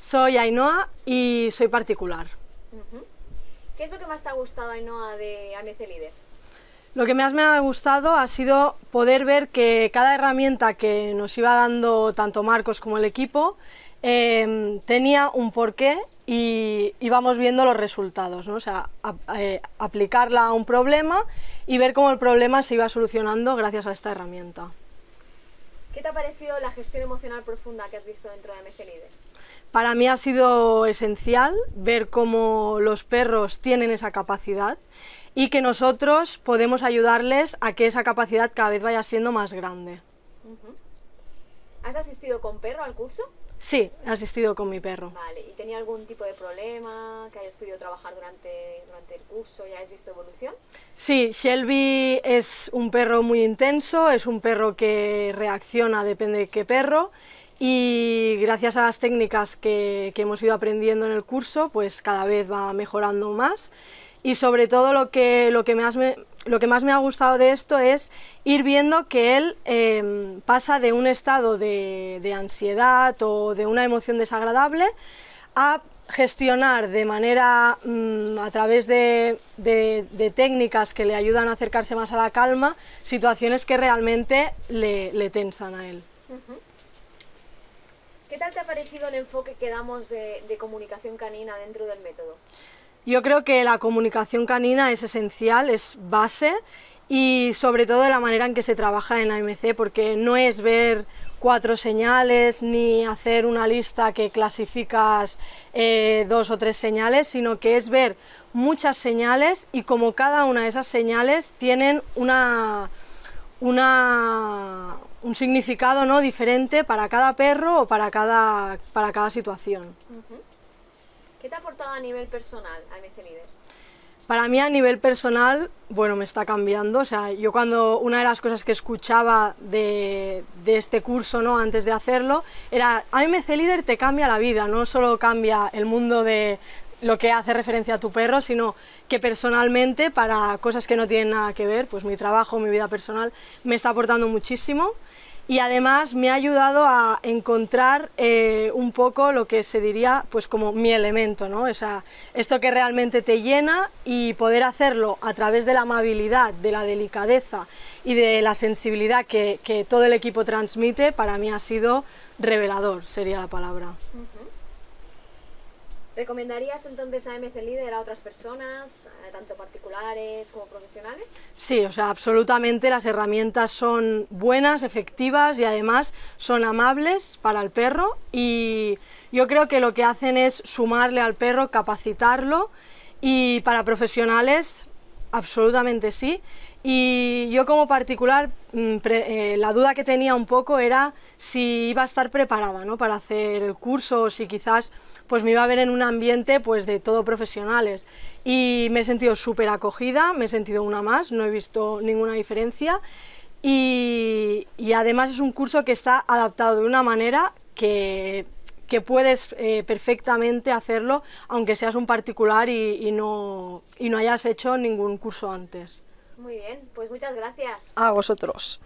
Soy Ainhoa y soy particular. ¿Qué es lo que más te ha gustado, Ainhoa, de AMC Líder? Lo que más me ha gustado ha sido poder ver que cada herramienta que nos iba dando tanto Marcos como el equipo em, tenía un porqué y íbamos viendo los resultados, o sea, eh, aplicarla a un problema y ver cómo el problema se iba solucionando gracias a esta herramienta. ¿Qué te ha parecido la gestión emocional profunda que has visto dentro de MC Para mí ha sido esencial ver cómo los perros tienen esa capacidad y que nosotros podemos ayudarles a que esa capacidad cada vez vaya siendo más grande. ¿Has asistido con perro al curso? Sí, he asistido con mi perro. ¿y tenía algún tipo de problema que hayas podido trabajar durante, el curso ¿Ya has visto evolución? Sí, Shelby es un perro muy intenso, es un perro que reacciona, depende de qué perro, y gracias a las técnicas que, hemos ido aprendiendo en el curso, pues cada vez va mejorando más. Y sobre todo lo que, lo que más me, lo que más me ha gustado de esto es ir viendo que él em, pasa de un estado de, ansiedad o de una emoción desagradable a gestionar de manera mm, a través de, técnicas que le ayudan a acercarse más a la calma situaciones que realmente le, tensan a él. ¿Qué tal te ha parecido el enfoque que damos de comunicación canina dentro del método? Yo creo que la comunicación canina es esencial, es base y sobre todo de la manera en que se trabaja en AMC, porque no es ver cuatro señales ni hacer una lista que clasificas eh, dos o tres señales, sino que es ver muchas señales y como cada una de esas señales tienen una, un significado ¿no? diferente para cada perro o para cada, para cada situación. ¿Qué te ha aportado a nivel personal AMC este Líder? Para mí a nivel personal, bueno, me está cambiando. O sea, yo cuando una de las cosas que escuchaba de, este curso, ¿no? Antes de hacerlo, era AMC Líder te cambia la vida, no solo cambia el mundo de, lo que hace referencia a tu perro, sino que personalmente para cosas que no tienen nada que ver, pues mi trabajo, mi vida personal, me está aportando muchísimo y además me ha ayudado a encontrar eh, un poco lo que se diría pues como mi elemento, ¿no? O esto que realmente te llena y poder hacerlo a través de la amabilidad, de la delicadeza y de la sensibilidad que, todo el equipo transmite, para mí ha sido revelador, sería la palabra. ¿Recomendarías entonces a MC Líder a otras personas, eh, tanto particulares como profesionales? Sí, o sea, absolutamente las herramientas son buenas, efectivas y además son amables para el perro y yo creo que lo que hacen es sumarle al perro, capacitarlo y para profesionales Absolutamente sí. Y yo como particular, mm, eh, la duda que tenía un poco era si iba a estar preparada para hacer el curso o si quizás pues me iba a ver en un ambiente pues de todo profesionales. Y me he sentido súper acogida, me he sentido una más, no he visto ninguna diferencia. y además es un curso que está adaptado de una manera que que puedes eh, perfectamente hacerlo aunque seas un particular y, y, no, y no hayas hecho ningún curso antes. Muy bien, pues muchas gracias. A vosotros.